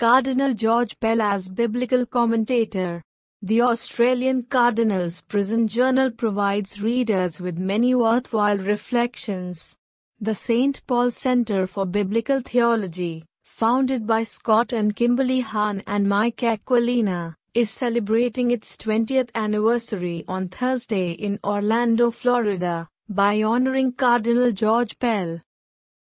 Cardinal George Pell as biblical commentator. The Australian Cardinals Prison Journal provides readers with many worthwhile reflections. The St. Paul Center for Biblical Theology, founded by Scott and Kimberly Hahn and Mike Aquilina, is celebrating its 20th anniversary on Thursday in Orlando, Florida, by honoring Cardinal George Pell.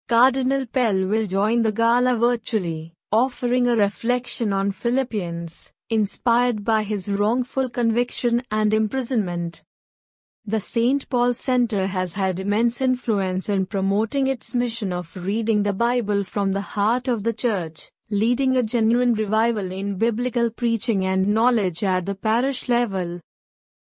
Cardinal Pell will join the gala virtually offering a reflection on Philippians, inspired by his wrongful conviction and imprisonment. The St. Paul Center has had immense influence in promoting its mission of reading the Bible from the heart of the Church, leading a genuine revival in biblical preaching and knowledge at the parish level.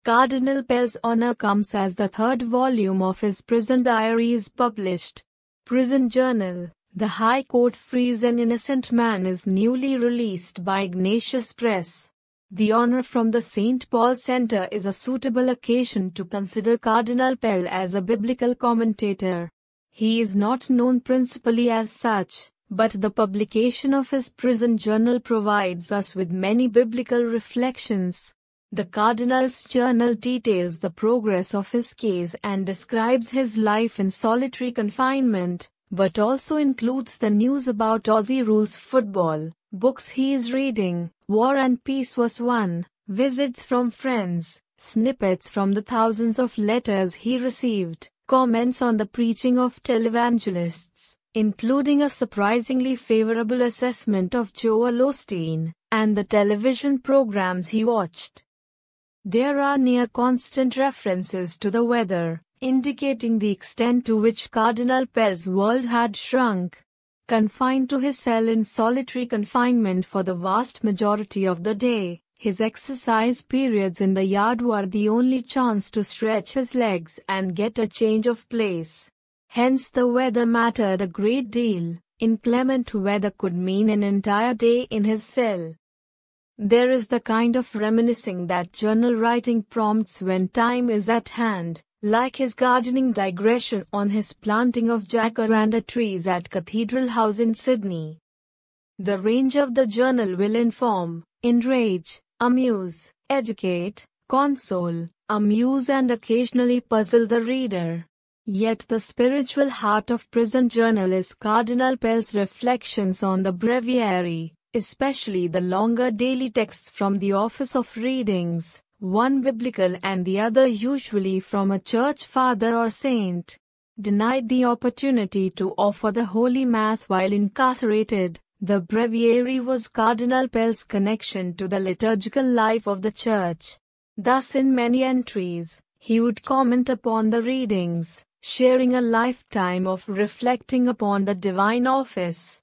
Cardinal Pell's honor comes as the third volume of his prison diary is published. Prison Journal the High Court frees an innocent man is newly released by Ignatius Press. The honor from the St. Paul Center is a suitable occasion to consider Cardinal Pell as a biblical commentator. He is not known principally as such, but the publication of his prison journal provides us with many biblical reflections. The Cardinal's journal details the progress of his case and describes his life in solitary confinement but also includes the news about Aussie rules football, books he is reading, War and Peace was one, visits from friends, snippets from the thousands of letters he received, comments on the preaching of televangelists, including a surprisingly favorable assessment of Joel Osteen, and the television programs he watched. There are near constant references to the weather, indicating the extent to which Cardinal Pell's world had shrunk. Confined to his cell in solitary confinement for the vast majority of the day, his exercise periods in the yard were the only chance to stretch his legs and get a change of place. Hence the weather mattered a great deal. Inclement weather could mean an entire day in his cell. There is the kind of reminiscing that journal writing prompts when time is at hand, like his gardening digression on his planting of jacaranda trees at Cathedral House in Sydney. The range of the journal will inform, enrage, amuse, educate, console, amuse and occasionally puzzle the reader. Yet the spiritual heart of prison journalism: is Cardinal Pell's reflections on the breviary, especially the longer daily texts from the Office of Readings one biblical and the other usually from a church father or saint, denied the opportunity to offer the Holy Mass while incarcerated. The breviary was Cardinal Pell's connection to the liturgical life of the Church. Thus, in many entries, he would comment upon the readings, sharing a lifetime of reflecting upon the divine office.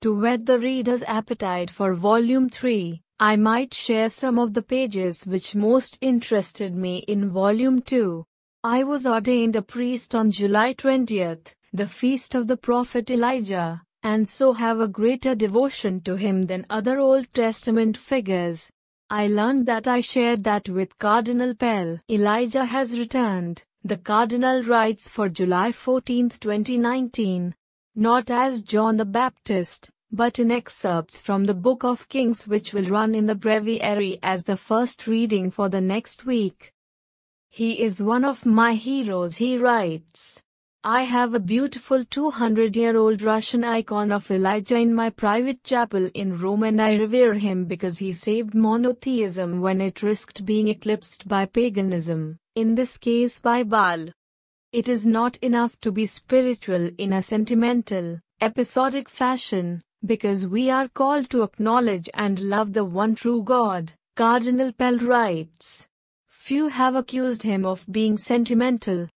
To whet the reader's appetite for Volume 3, I might share some of the pages which most interested me in Volume 2. I was ordained a priest on July 20th, the feast of the prophet Elijah, and so have a greater devotion to him than other Old Testament figures. I learned that I shared that with Cardinal Pell. Elijah has returned, the Cardinal writes for July 14, 2019. Not as John the Baptist, but in excerpts from the Book of Kings which will run in the breviary as the first reading for the next week. He is one of my heroes he writes. I have a beautiful 200-year-old Russian icon of Elijah in my private chapel in Rome and I revere him because he saved monotheism when it risked being eclipsed by paganism, in this case by Baal. It is not enough to be spiritual in a sentimental, episodic fashion, because we are called to acknowledge and love the one true God, Cardinal Pell writes. Few have accused him of being sentimental.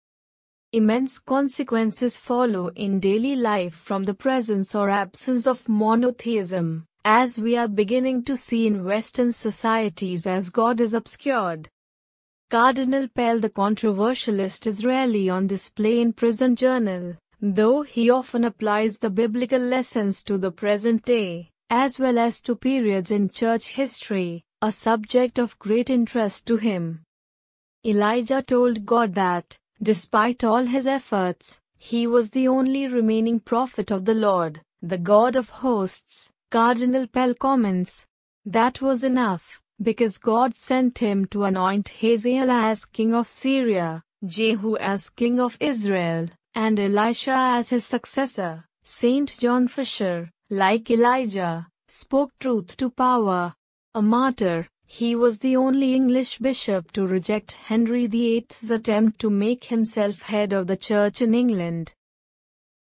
Immense consequences follow in daily life from the presence or absence of monotheism, as we are beginning to see in Western societies as God is obscured. Cardinal Pell the controversialist is rarely on display in prison journal though he often applies the biblical lessons to the present day, as well as to periods in church history, a subject of great interest to him. Elijah told God that, despite all his efforts, he was the only remaining prophet of the Lord, the God of hosts, Cardinal Pell comments. That was enough, because God sent him to anoint Hazael as king of Syria, Jehu as king of Israel, and Elisha as his successor. Saint John Fisher, like Elijah, spoke truth to power. A martyr, he was the only English bishop to reject Henry VIII's attempt to make himself head of the church in England.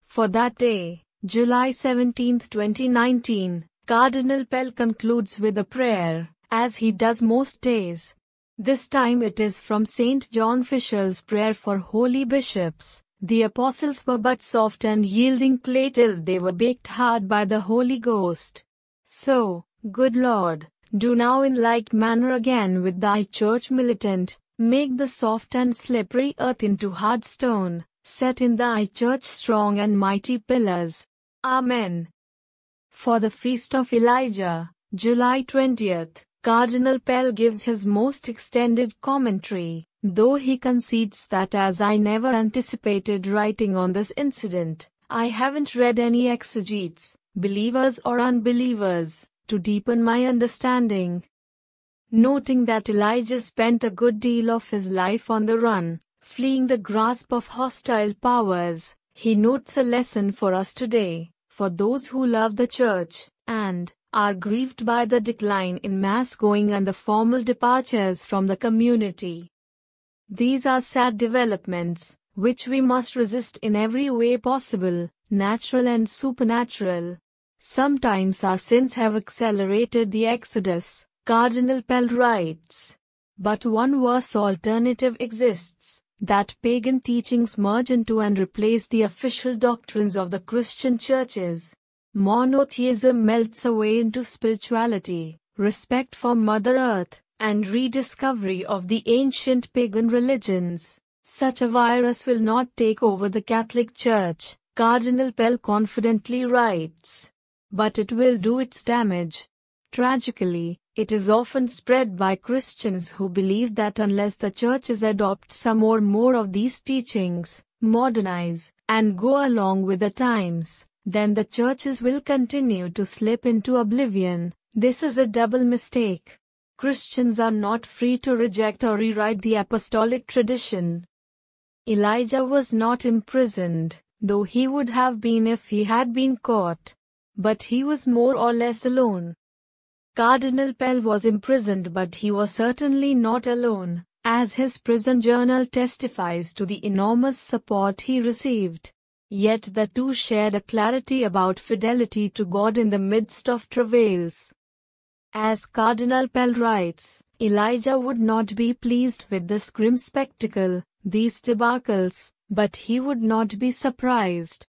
For that day, July 17, 2019, Cardinal Pell concludes with a prayer, as he does most days. This time it is from St. John Fisher's prayer for holy bishops, the apostles were but soft and yielding clay till they were baked hard by the Holy Ghost. So, good Lord, do now in like manner again with thy church militant, make the soft and slippery earth into hard stone, set in thy church strong and mighty pillars. Amen. For the feast of Elijah, July 20th, Cardinal Pell gives his most extended commentary. Though he concedes that as I never anticipated writing on this incident, I haven't read any exegetes, believers or unbelievers, to deepen my understanding. Noting that Elijah spent a good deal of his life on the run, fleeing the grasp of hostile powers, he notes a lesson for us today, for those who love the church, and are grieved by the decline in mass going and the formal departures from the community. These are sad developments, which we must resist in every way possible, natural and supernatural. Sometimes our sins have accelerated the exodus, Cardinal Pell writes. But one worse alternative exists, that pagan teachings merge into and replace the official doctrines of the Christian churches. Monotheism melts away into spirituality, respect for Mother Earth, and rediscovery of the ancient pagan religions. Such a virus will not take over the Catholic Church, Cardinal Pell confidently writes. But it will do its damage. Tragically, it is often spread by Christians who believe that unless the churches adopt some or more of these teachings, modernize, and go along with the times, then the churches will continue to slip into oblivion. This is a double mistake. Christians are not free to reject or rewrite the apostolic tradition. Elijah was not imprisoned, though he would have been if he had been caught. But he was more or less alone. Cardinal Pell was imprisoned but he was certainly not alone, as his prison journal testifies to the enormous support he received. Yet the two shared a clarity about fidelity to God in the midst of travails. As Cardinal Pell writes, Elijah would not be pleased with this grim spectacle, these debacles, but he would not be surprised